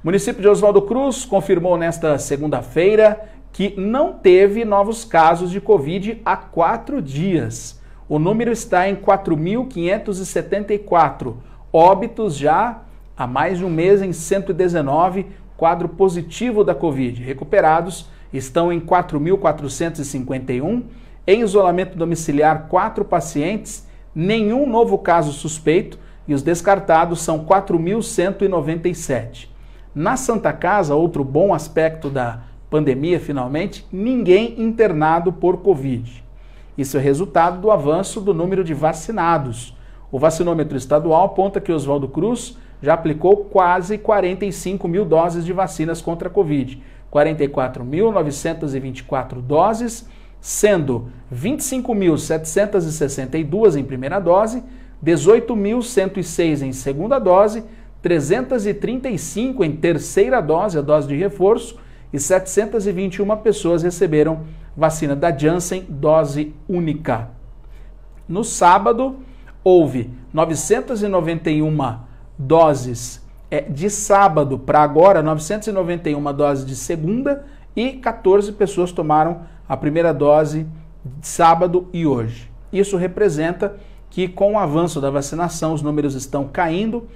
O município de Oswaldo Cruz confirmou nesta segunda-feira que não teve novos casos de Covid há quatro dias. O número está em 4.574. Óbitos já há mais de um mês em 119, quadro positivo da Covid. Recuperados estão em 4.451. Em isolamento domiciliar, quatro pacientes, nenhum novo caso suspeito e os descartados são 4.197. Na Santa Casa, outro bom aspecto da pandemia, finalmente, ninguém internado por Covid. Isso é resultado do avanço do número de vacinados. O vacinômetro estadual aponta que Oswaldo Cruz já aplicou quase 45 mil doses de vacinas contra a Covid, 44.924 doses, sendo 25.762 em primeira dose, 18.106 em segunda dose, 335 em terceira dose, a dose de reforço, e 721 pessoas receberam vacina da Janssen, dose única. No sábado, houve 991 doses é, de sábado para agora, 991 doses de segunda e 14 pessoas tomaram a primeira dose de sábado e hoje. Isso representa que com o avanço da vacinação os números estão caindo,